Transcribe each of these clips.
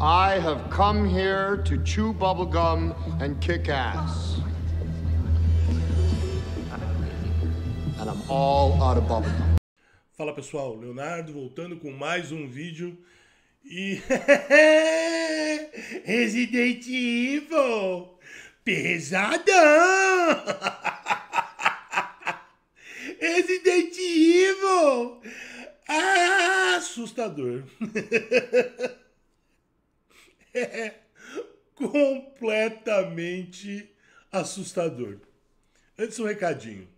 I have come here to chew bubblegum and kick ass. And I'm all out of bubblegum. Fala pessoal, Leonardo voltando com mais um vídeo e Resident Evil pesadão. Resident Evil ah, assustador. é completamente assustador. Antes, um recadinho.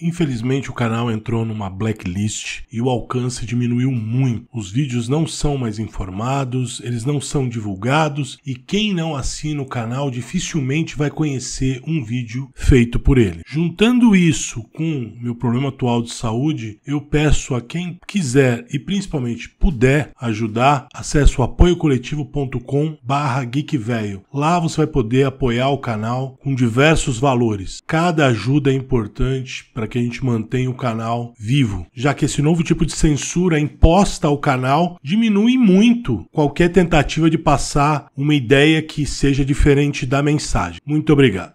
Infelizmente, o canal entrou numa blacklist e o alcance diminuiu muito. Os vídeos não são mais informados, eles não são divulgados e quem não assina o canal dificilmente vai conhecer um vídeo feito por ele. Juntando isso com meu problema atual de saúde, eu peço a quem quiser e principalmente puder ajudar, acesse o apoiocoletivo.com barra geekvelho. Lá você vai poder apoiar o canal com diversos valores. Cada ajuda é importante para para que a gente mantenha o canal vivo, já que esse novo tipo de censura imposta ao canal diminui muito qualquer tentativa de passar uma ideia que seja diferente da mensagem. Muito obrigado.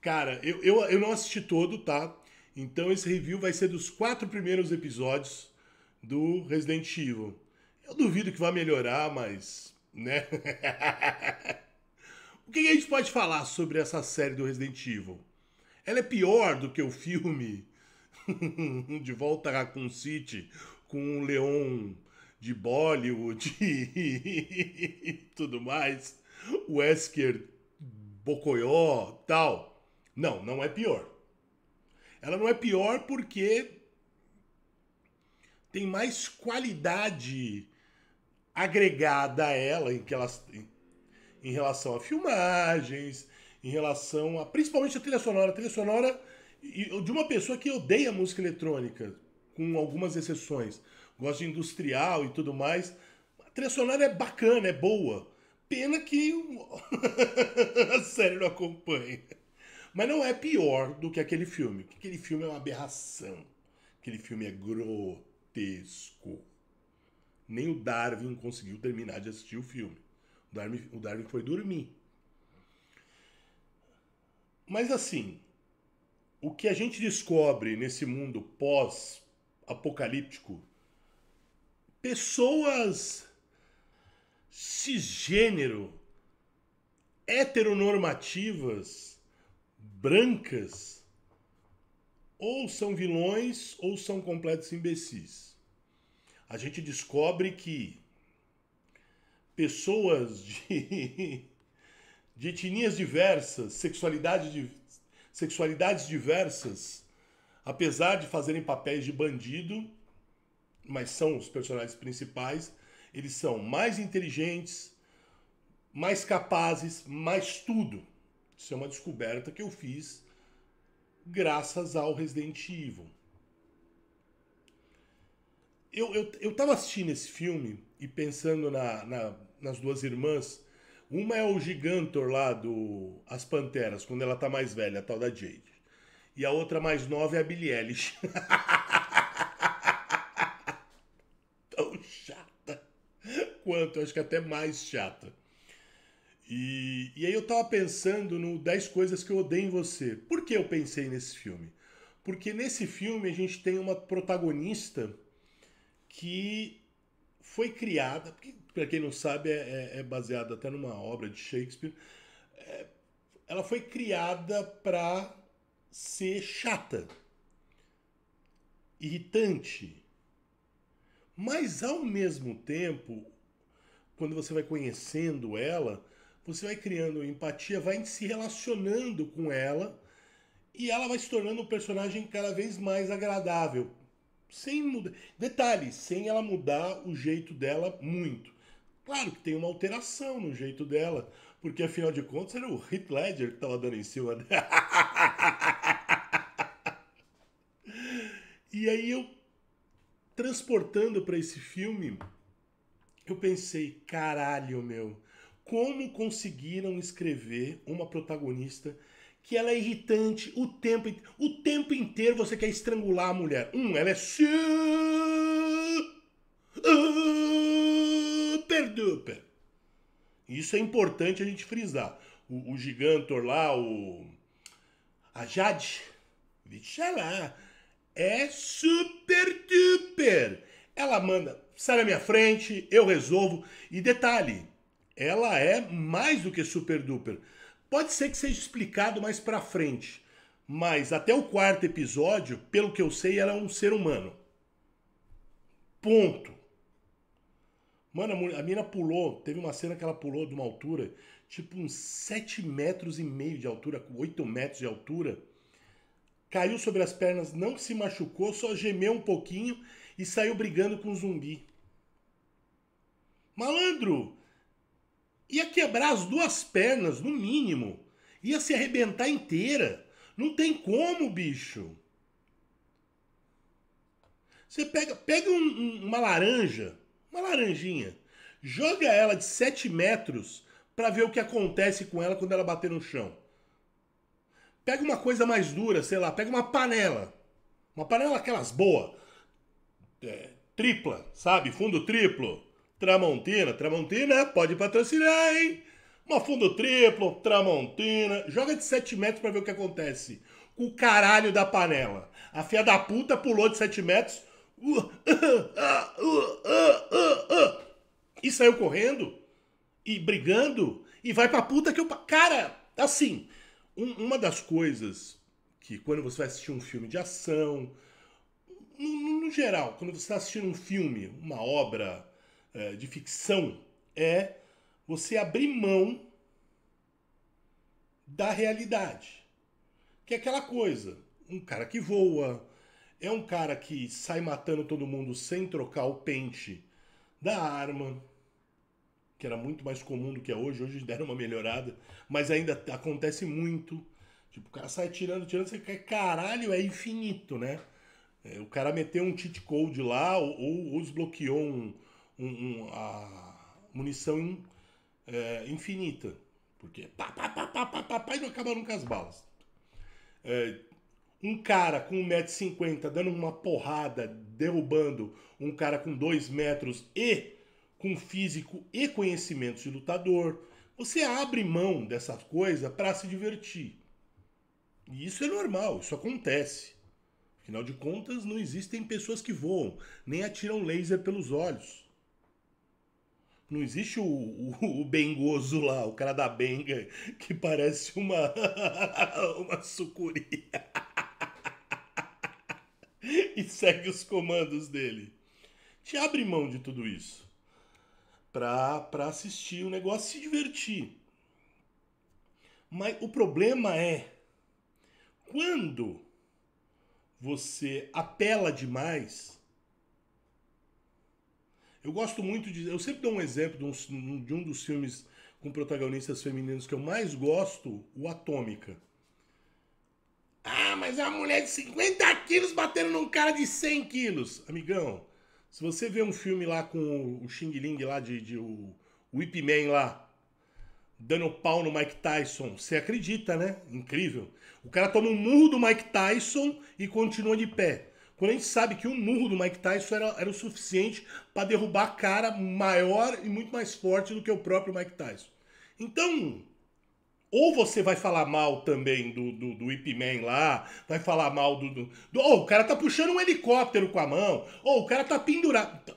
Cara, eu, eu, eu não assisti todo, tá? Então esse review vai ser dos quatro primeiros episódios do Resident Evil. Eu duvido que vá melhorar, mas. né? o que a gente pode falar sobre essa série do Resident Evil? Ela é pior do que o filme De Volta a Raccoon City com o Leon de Bollywood e tudo mais, Wesker, Bocoió, tal. Não, não é pior. Ela não é pior porque tem mais qualidade agregada a ela em, que elas, em relação a filmagens, em relação a. Principalmente a trilha sonora. A trilha sonora de uma pessoa que odeia música eletrônica, com algumas exceções. Gosta de industrial e tudo mais. A trilha sonora é bacana, é boa. Pena que a série não acompanha. Mas não é pior do que aquele filme. Aquele filme é uma aberração. Aquele filme é grotesco. Nem o Darwin conseguiu terminar de assistir o filme. O Darwin, o Darwin foi dormir. Mas assim, o que a gente descobre nesse mundo pós-apocalíptico, pessoas cisgênero, heteronormativas, brancas, ou são vilões ou são completos imbecis. A gente descobre que pessoas de de etnias diversas, sexualidade de, sexualidades diversas, apesar de fazerem papéis de bandido, mas são os personagens principais, eles são mais inteligentes, mais capazes, mais tudo. Isso é uma descoberta que eu fiz graças ao Resident Evil. Eu, eu, eu tava assistindo esse filme e pensando na, na, nas duas irmãs uma é o Gigantor lá do As Panteras, quando ela tá mais velha, a tal da Jade. E a outra mais nova é a Billie Eilish. Tão chata quanto, acho que até mais chata. E, e aí eu tava pensando no 10 Coisas que eu odeio em você. Por que eu pensei nesse filme? Porque nesse filme a gente tem uma protagonista que foi criada, porque para quem não sabe é, é, é baseada até numa obra de Shakespeare, é, ela foi criada para ser chata, irritante, mas ao mesmo tempo, quando você vai conhecendo ela, você vai criando empatia, vai se relacionando com ela e ela vai se tornando um personagem cada vez mais agradável sem mudar. Detalhe, sem ela mudar o jeito dela muito. Claro que tem uma alteração no jeito dela, porque afinal de contas era o Heath Ledger que estava dando em cima dela. e aí eu, transportando para esse filme, eu pensei, caralho, meu, como conseguiram escrever uma protagonista que ela é irritante o tempo, o tempo inteiro você quer estrangular a mulher. Um, ela é super duper. Isso é importante a gente frisar. O, o Gigantor lá, o. A Jade, lá é super duper. Ela manda, sai da minha frente, eu resolvo. E detalhe, ela é mais do que super duper Pode ser que seja explicado mais para frente, mas até o quarto episódio, pelo que eu sei, ela é um ser humano. Ponto. Mano, a mina pulou, teve uma cena que ela pulou de uma altura, tipo uns 7 metros e meio de altura, 8 metros de altura. Caiu sobre as pernas, não se machucou, só gemeu um pouquinho e saiu brigando com um zumbi. Malandro, Ia quebrar as duas pernas, no mínimo. Ia se arrebentar inteira. Não tem como, bicho. Você pega, pega um, um, uma laranja, uma laranjinha, joga ela de 7 metros para ver o que acontece com ela quando ela bater no chão. Pega uma coisa mais dura, sei lá, pega uma panela. Uma panela aquelas boa, é, tripla, sabe? Fundo triplo. Tramontina, Tramontina pode patrocinar, hein? Uma fundo triplo, Tramontina. Joga de 7 metros para ver o que acontece. Com o caralho da panela. A fia da puta pulou de 7 metros. Uh uh uh, uh, uh, uh, e saiu correndo. E brigando. E vai pra puta que eu. Cara, assim. Um, uma das coisas que quando você vai assistir um filme de ação. No, no, no geral, quando você está assistindo um filme, uma obra é, de ficção é você abrir mão da realidade. Que é aquela coisa, um cara que voa, é um cara que sai matando todo mundo sem trocar o pente da arma, que era muito mais comum do que é hoje, hoje deram uma melhorada, mas ainda acontece muito. Tipo, o cara sai tirando, tirando, você quer, caralho, é infinito, né? É, o cara meteu um cheat code lá, ou, ou desbloqueou um, um, um, a munição é, infinita. Porque pá, pá, pá, pá, pá, pá, pá, e não acaba nunca as balas. É, um cara com 1,50m dando uma porrada, derrubando um cara com 2 metros e com físico e conhecimentos de lutador. Você abre mão dessa coisa para se divertir. E isso é normal, isso acontece. Afinal de contas, não existem pessoas que voam, nem atiram laser pelos olhos. Não existe o, o, o, bengoso lá, o cara da benga, que parece uma, uma sucuri. e segue os comandos dele. Te abre mão de tudo isso. Pra, pra assistir o negócio e se divertir. Mas o problema é quando você apela demais eu gosto muito de. Eu sempre dou um exemplo de um, de um dos filmes com protagonistas femininos que eu mais gosto, o Atômica. Ah, mas é uma mulher de 50 quilos batendo num cara de 100 quilos. Amigão, se você vê um filme lá com o Xing Ling lá, de, de o, o Ip Man lá, dando pau no Mike Tyson, você acredita, né? Incrível. O cara toma um murro do Mike Tyson e continua de pé. Quando a gente sabe que um murro do Mike Tyson era, era o suficiente para derrubar a cara maior e muito mais forte do que o próprio Mike Tyson. Então, ou você vai falar mal também do, do, do Ip Man lá, vai falar mal do. do, do ou oh, o cara tá puxando um helicóptero com a mão, ou oh, o cara tá pendurado. Então,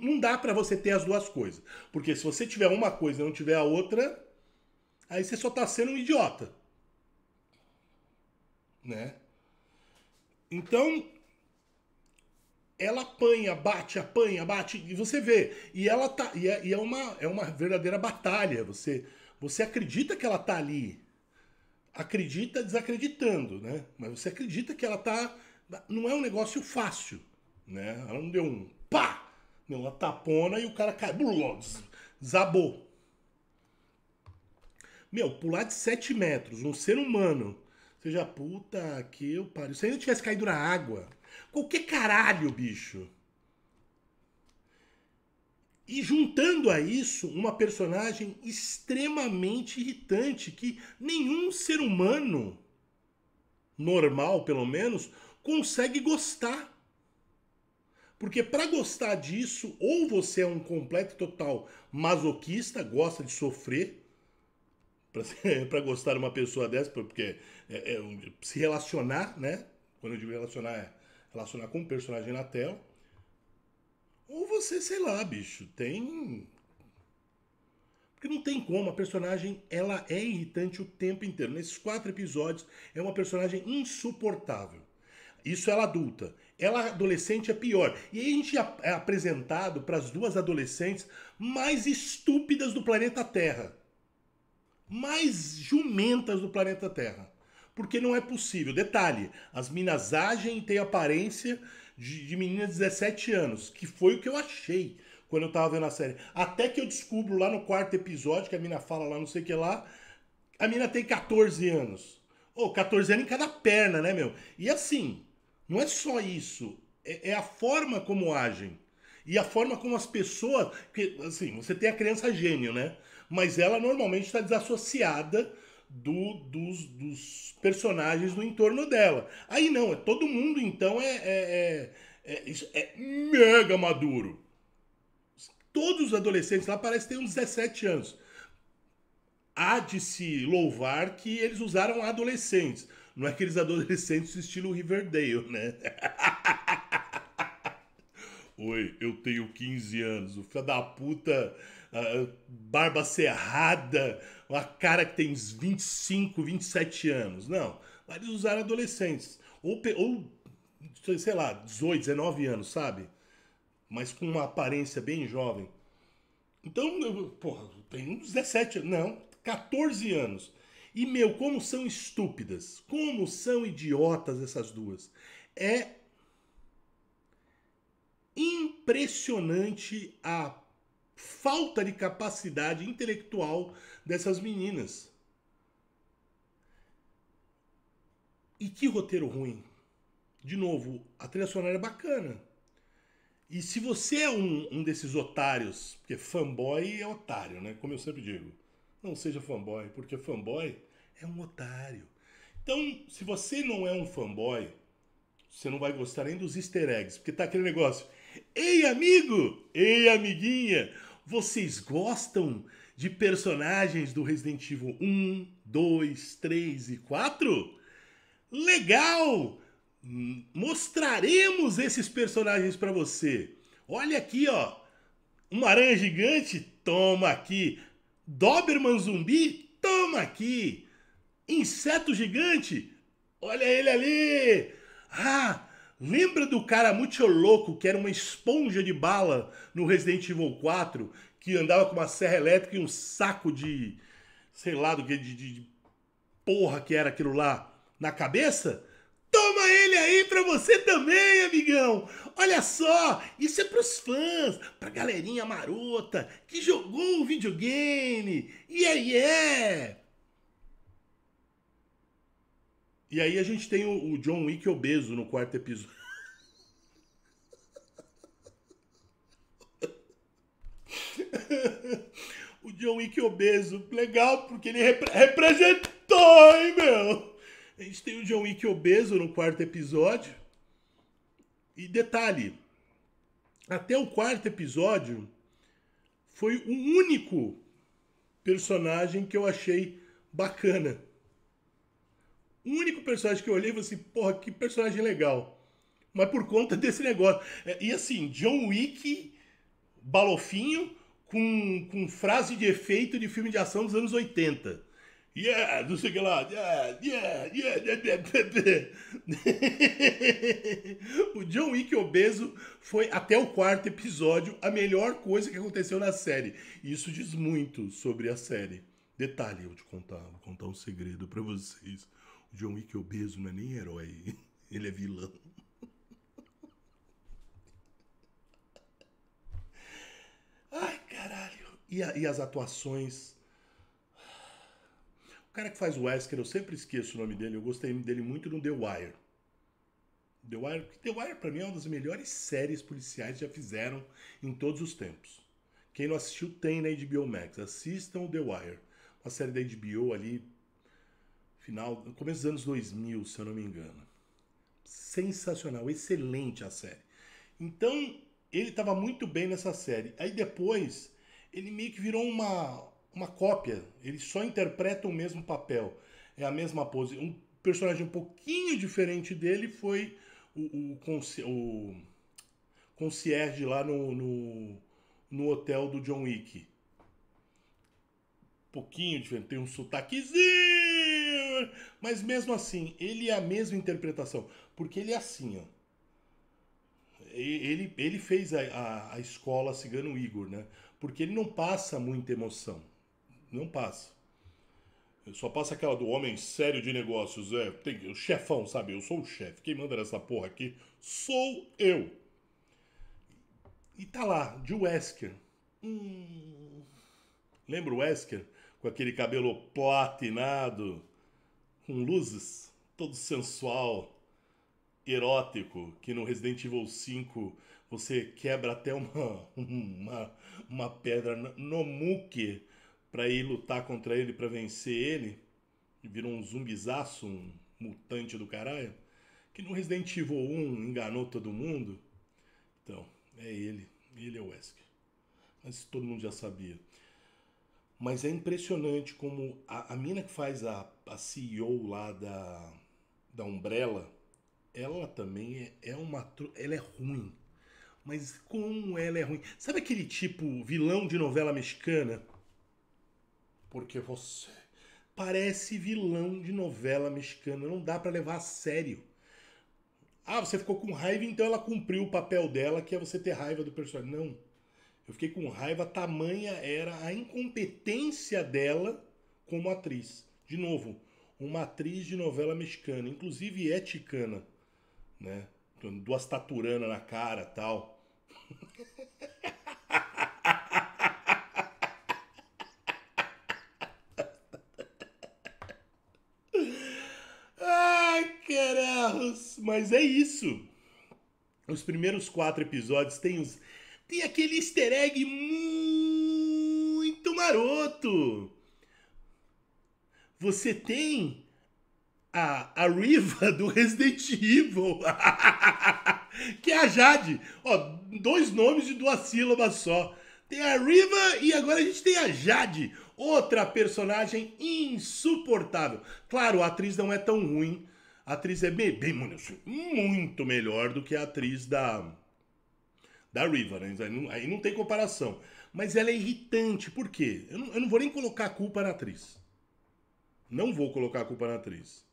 não, dá para você ter as duas coisas. Porque se você tiver uma coisa e não tiver a outra, aí você só tá sendo um idiota. Né? Então, ela apanha, bate, apanha, bate, e você vê. E ela tá. E é, e é, uma, é uma verdadeira batalha. Você, você acredita que ela tá ali. Acredita desacreditando, né? Mas você acredita que ela tá. Não é um negócio fácil, né? Ela não deu um pá! Deu uma tapona e o cara caiu. Zabou. Meu, pular de 7 metros, um ser humano Seja puta que eu pariu. Se ainda tivesse caído na água. Qualquer caralho, bicho. E juntando a isso, uma personagem extremamente irritante que nenhum ser humano, normal pelo menos, consegue gostar. Porque para gostar disso, ou você é um completo e total masoquista, gosta de sofrer, para gostar de uma pessoa dessa, porque é, é, se relacionar, né? Quando eu digo relacionar, é relacionar com um personagem na tela. Ou você, sei lá, bicho, tem. Porque não tem como, a personagem ela é irritante o tempo inteiro. Nesses quatro episódios, é uma personagem insuportável. Isso ela adulta. Ela adolescente é pior. E aí a gente é apresentado para as duas adolescentes mais estúpidas do planeta Terra mais jumentas do planeta Terra. Porque não é possível. Detalhe: as minas agem e têm aparência de, de de 17 anos, que foi o que eu achei quando eu tava vendo a série. Até que eu descubro lá no quarto episódio, que a mina fala lá, não sei o que lá, a mina tem 14 anos. Ou oh, 14 anos em cada perna, né, meu? E assim, não é só isso. É, é a forma como agem. E a forma como as pessoas. Porque, assim, você tem a criança gênio, né? mas ela normalmente está desassociada do, dos, dos, personagens do entorno dela. Aí não, é todo mundo então é, é, é, é, é mega maduro. Todos os adolescentes lá parecem ter uns 17 anos. Há de se louvar que eles usaram adolescentes. Não é aqueles adolescentes estilo Riverdale, né? Oi, eu tenho 15 anos. O filho da puta, barba cerrada, uma cara que tem 25, 27 anos. Não, mas eles usaram adolescentes. Ou, ou, sei lá, 18, 19 anos, sabe? Mas com uma aparência bem jovem. Então, eu, porra, tem uns 17, anos. não, 14 anos. E, meu, como são estúpidas, como são idiotas essas duas. É impressionante a falta de capacidade intelectual dessas meninas. E que roteiro ruim. De novo, a trilha sonora é bacana. E se você é um, um desses otários, porque fanboy é otário, né? Como eu sempre digo. Não seja fanboy, porque fanboy é um otário. Então, se você não é um fanboy, você não vai gostar nem dos easter eggs, porque tá aquele negócio. Ei, amigo! Ei, amiguinha! Vocês gostam de personagens do Resident Evil 1, 2, 3 e 4? Legal! Mostraremos esses personagens para você. Olha aqui, ó. Uma aranha gigante? Toma aqui. Doberman zumbi? Toma aqui. Inseto gigante? Olha ele ali. Ah, Lembra do cara muito louco que era uma esponja de bala no Resident Evil 4, que andava com uma serra elétrica e um saco de. sei lá do que, de, de porra que era aquilo lá na cabeça? Toma ele aí pra você também, amigão! Olha só, isso é pros fãs, pra galerinha marota que jogou o videogame! E yeah, aí yeah. E aí a gente tem o, o John Wick obeso no quarto episódio. o John Wick obeso. Legal, porque ele repre representou, hein, meu? A gente tem o John Wick obeso no quarto episódio. E detalhe, até o quarto episódio foi o único personagem que eu achei bacana. O único personagem que eu olhei e falei assim, porra, que personagem legal. Mas por conta desse negócio. É, e assim, John Wick, balofinho, com, com frase de efeito de filme de ação dos anos 80. Yeah, não sei o que lá. Yeah, yeah, yeah, yeah, yeah. o John Wick obeso foi até o quarto episódio a melhor coisa que aconteceu na série. Isso diz muito sobre a série. Detalhe, eu vou te contar, vou contar um segredo para vocês. John Wick obeso não é nem herói, ele é vilão. Ai, caralho. E, a, e as atuações? O cara que faz o Wesker, eu sempre esqueço o nome dele, eu gostei dele muito no The Wire. The Wire, The Wire pra mim é uma das melhores séries policiais que já fizeram em todos os tempos. Quem não assistiu tem na HBO Max, assistam o The Wire. Uma série da HBO ali final, começo dos anos 2000, se eu não me engano. Sensacional, excelente a série. Então, ele estava muito bem nessa série. Aí depois, ele meio que virou uma, uma cópia. Ele só interpreta o mesmo papel. É a mesma pose. Um personagem um pouquinho diferente dele foi o, o, o concierge lá no, no, no hotel do John Wick. Um pouquinho diferente, tem um sotaquezinho mas mesmo assim, ele é a mesma interpretação. Porque ele é assim, ó. Ele, ele fez a, a, a escola Cigano Igor, né? Porque ele não passa muita emoção. Não passa. Eu só passa aquela do homem sério de negócios, é, tem, o chefão, sabe? Eu sou o chefe. Quem manda nessa porra aqui sou eu. E tá lá, de Wesker. Hum. Lembra o Wesker? Com aquele cabelo platinado com luzes, todo sensual, erótico, que no Resident Evil 5 você quebra até uma, uma, uma pedra no muque para ir lutar contra ele, para vencer ele, e vira um zumbizaço, um mutante do caralho, que no Resident Evil 1 enganou todo mundo. Então, é ele, ele é o Wesker. Mas todo mundo já sabia. Mas é impressionante como a, a mina que faz a, a CEO lá da, da Umbrella, ela também é, é uma. Ela é ruim. Mas como ela é ruim. Sabe aquele tipo vilão de novela mexicana? Porque você parece vilão de novela mexicana, não dá para levar a sério. Ah, você ficou com raiva, então ela cumpriu o papel dela, que é você ter raiva do personagem. Não. Eu fiquei com raiva, tamanha era a incompetência dela como atriz. De novo, uma atriz de novela mexicana, inclusive é ticana, né? Duas taturanas na cara tal. Ai, caralho! Mas é isso. Os primeiros quatro episódios têm os tem aquele easter egg muito maroto. Você tem a, a Riva do Resident Evil, que é a Jade. Ó, dois nomes de duas sílabas só. Tem a Riva e agora a gente tem a Jade, outra personagem insuportável. Claro, a atriz não é tão ruim. A atriz é bem, bem muito melhor do que a atriz da da Riva, né? Aí não, tem comparação. Mas ela é irritante, por quê? Eu não, eu não vou nem colocar a culpa na atriz. Não vou colocar a culpa na atriz.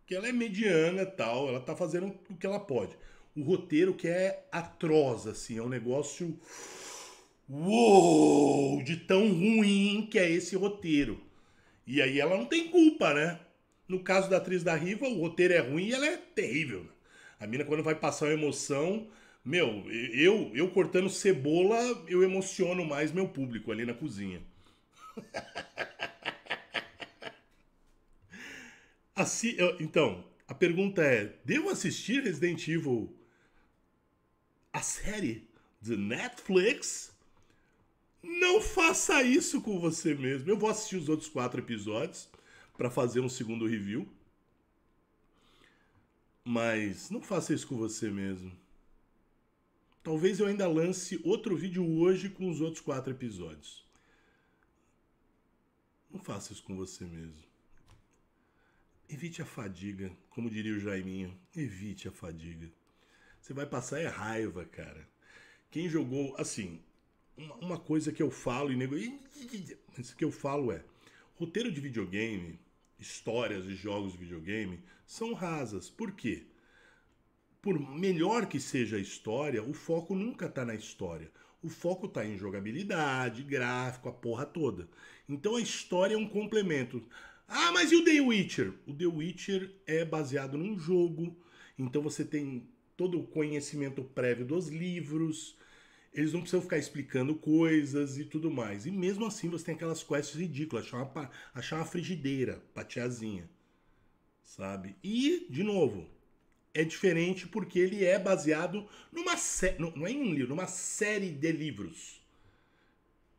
Porque ela é mediana tal, ela tá fazendo o que ela pode. O roteiro que é atroz, assim, é um negócio. Uou! De tão ruim que é esse roteiro. E aí ela não tem culpa, né? No caso da atriz da Riva, o roteiro é ruim e ela é terrível. Né? A mina, quando vai passar uma emoção, meu, eu, eu cortando cebola, eu emociono mais meu público ali na cozinha. Assim, então, a pergunta é: devo assistir Resident Evil a série de Netflix? Não faça isso com você mesmo. Eu vou assistir os outros quatro episódios para fazer um segundo review. Mas não faça isso com você mesmo. Talvez eu ainda lance outro vídeo hoje com os outros quatro episódios. Não faça isso com você mesmo. Evite a fadiga, como diria o Jaiminho. Evite a fadiga. Você vai passar é raiva, cara. Quem jogou, assim, uma, uma coisa que eu falo e nego. Isso que eu falo é: roteiro de videogame, histórias de jogos de videogame, são rasas. Por quê? por melhor que seja a história, o foco nunca está na história. O foco está em jogabilidade, gráfico, a porra toda. Então a história é um complemento. Ah, mas e o The Witcher? O The Witcher é baseado num jogo, então você tem todo o conhecimento prévio dos livros, eles não precisam ficar explicando coisas e tudo mais. E mesmo assim você tem aquelas quests ridículas, achar uma, achar uma frigideira, pateazinha, sabe? E, de novo, é diferente porque ele é baseado numa série. Não, não é em um livro, numa série de livros.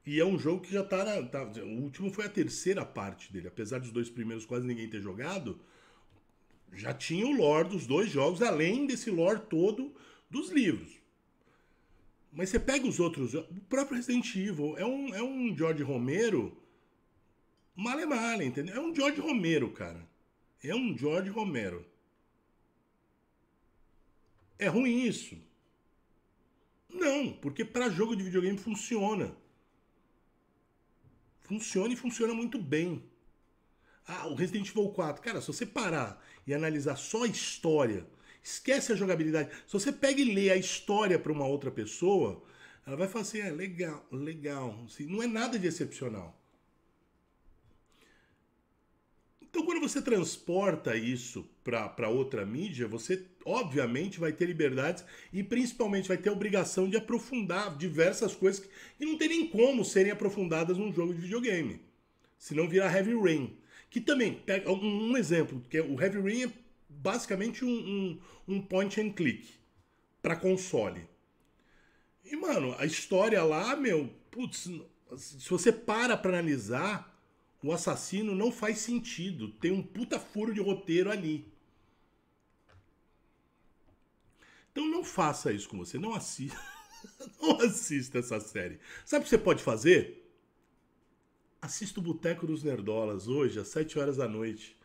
E é um jogo que já tá, na, tá, O último foi a terceira parte dele. Apesar dos dois primeiros quase ninguém ter jogado, já tinha o lore dos dois jogos, além desse lore todo dos livros. Mas você pega os outros. O próprio Resident Evil é um, é um George Romero male male, entendeu? É um George Romero, cara. É um George Romero. É ruim isso? Não, porque para jogo de videogame funciona. Funciona e funciona muito bem. Ah, o Resident Evil 4. Cara, se você parar e analisar só a história, esquece a jogabilidade. Se você pega e lê a história para uma outra pessoa, ela vai falar assim: é legal, legal. Assim, não é nada de excepcional. Então, quando você transporta isso para outra mídia, você obviamente, vai ter liberdades e principalmente vai ter a obrigação de aprofundar diversas coisas que, que não tem nem como serem aprofundadas num jogo de videogame. Se não virar Heavy Rain. Que também, um, um exemplo, que é, o Heavy Rain é basicamente um, um, um point and click para console. E, mano, a história lá, meu, putz, se você para pra analisar, o assassino não faz sentido. Tem um puta furo de roteiro ali. Então não faça isso com você, não assista, não assista essa série. Sabe o que você pode fazer? Assista o Boteco dos Nerdolas hoje às 7 horas da noite,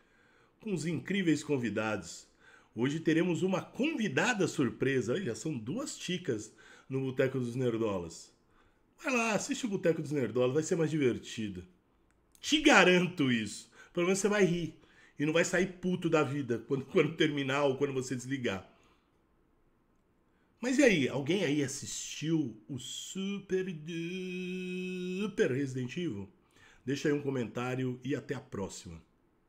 com os incríveis convidados. Hoje teremos uma convidada surpresa. Olha, são duas ticas no Boteco dos Nerdolas. Vai lá, assiste o Boteco dos Nerdolas, vai ser mais divertido. Te garanto isso. Pelo menos você vai rir. E não vai sair puto da vida quando, quando terminar ou quando você desligar. Mas e aí, alguém aí assistiu o Super Duper Resident Evil? Deixa aí um comentário e até a próxima.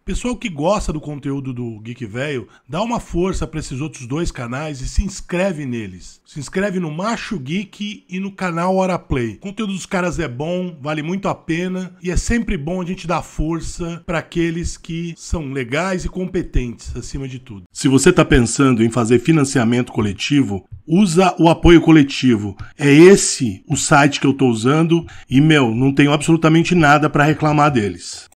Pessoal que gosta do conteúdo do Geek Velho, dá uma força para esses outros dois canais e se inscreve neles. Se inscreve no Macho Geek e no canal Hora Play. O conteúdo dos caras é bom, vale muito a pena e é sempre bom a gente dar força para aqueles que são legais e competentes, acima de tudo. Se você está pensando em fazer financiamento coletivo, usa o apoio coletivo. É esse o site que eu estou usando e, meu, não tenho absolutamente nada para reclamar deles.